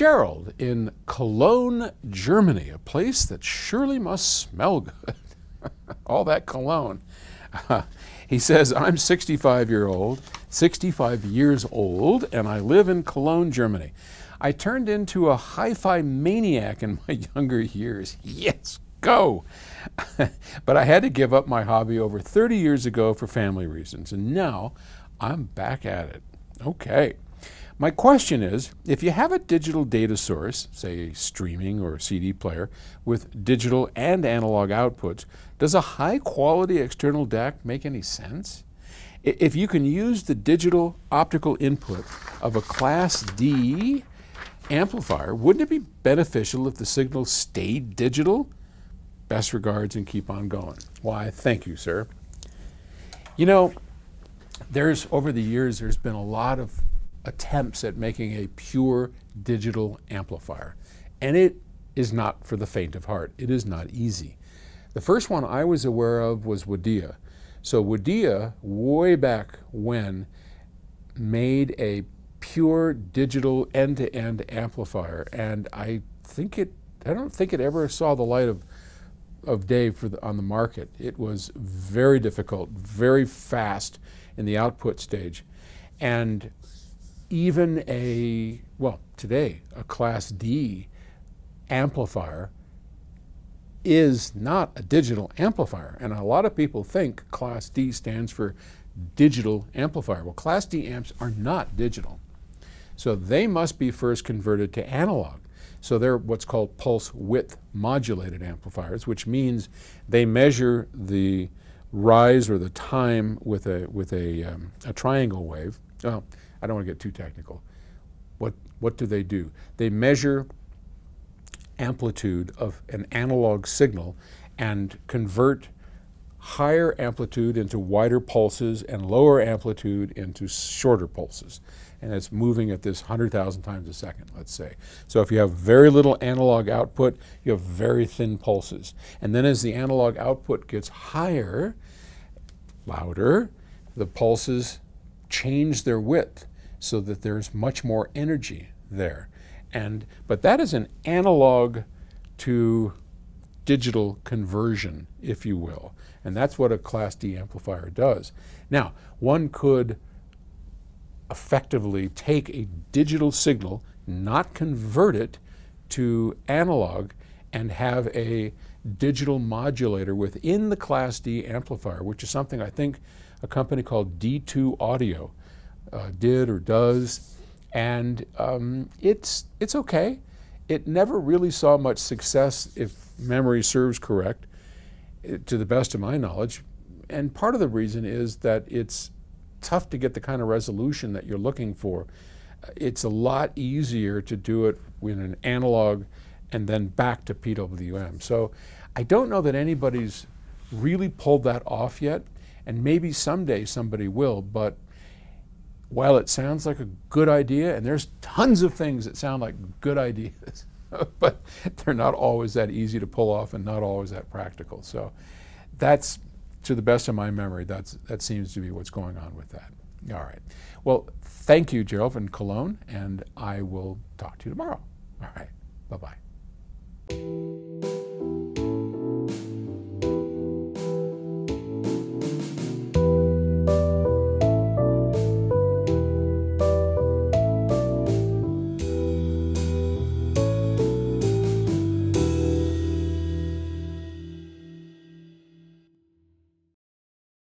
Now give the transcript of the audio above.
Gerald in Cologne, Germany, a place that surely must smell good. All that cologne. he says, I'm 65 year old, 65 years old, and I live in Cologne, Germany. I turned into a hi-fi maniac in my younger years. Yes, go. but I had to give up my hobby over 30 years ago for family reasons, and now I'm back at it. Okay. My question is if you have a digital data source, say streaming or CD player, with digital and analog outputs, does a high quality external DAC make any sense? If you can use the digital optical input of a Class D amplifier, wouldn't it be beneficial if the signal stayed digital? Best regards and keep on going. Why, thank you, sir. You know, there's over the years, there's been a lot of attempts at making a pure digital amplifier. And it is not for the faint of heart. It is not easy. The first one I was aware of was Wadia. So Wadia, way back when, made a pure digital end-to-end amplifier, and I think it. I don't think it ever saw the light of of day for the, on the market. It was very difficult, very fast in the output stage, and even a, well, today, a Class D amplifier is not a digital amplifier. And a lot of people think Class D stands for digital amplifier. Well, Class D amps are not digital. So they must be first converted to analog. So they're what's called pulse width modulated amplifiers, which means they measure the rise or the time with a, with a, um, a triangle wave. Well, oh, I don't want to get too technical. What, what do they do? They measure amplitude of an analog signal and convert higher amplitude into wider pulses and lower amplitude into shorter pulses. And it's moving at this 100,000 times a second, let's say. So if you have very little analog output, you have very thin pulses. And then as the analog output gets higher, louder, the pulses change their width so that there's much more energy there. And, but that is an analog to digital conversion, if you will. And that's what a Class D amplifier does. Now, one could effectively take a digital signal, not convert it to analog, and have a digital modulator within the Class D amplifier, which is something I think a company called D2 Audio uh, did or does, and um, it's it's okay. It never really saw much success, if memory serves correct, eh, to the best of my knowledge. And part of the reason is that it's tough to get the kind of resolution that you're looking for. Uh, it's a lot easier to do it with an analog and then back to PWM. So I don't know that anybody's really pulled that off yet, and maybe someday somebody will, but well, it sounds like a good idea, and there's tons of things that sound like good ideas, but they're not always that easy to pull off and not always that practical. So that's, to the best of my memory, that's, that seems to be what's going on with that. All right. Well, thank you, Gerald from Cologne, and I will talk to you tomorrow. All right. Bye-bye.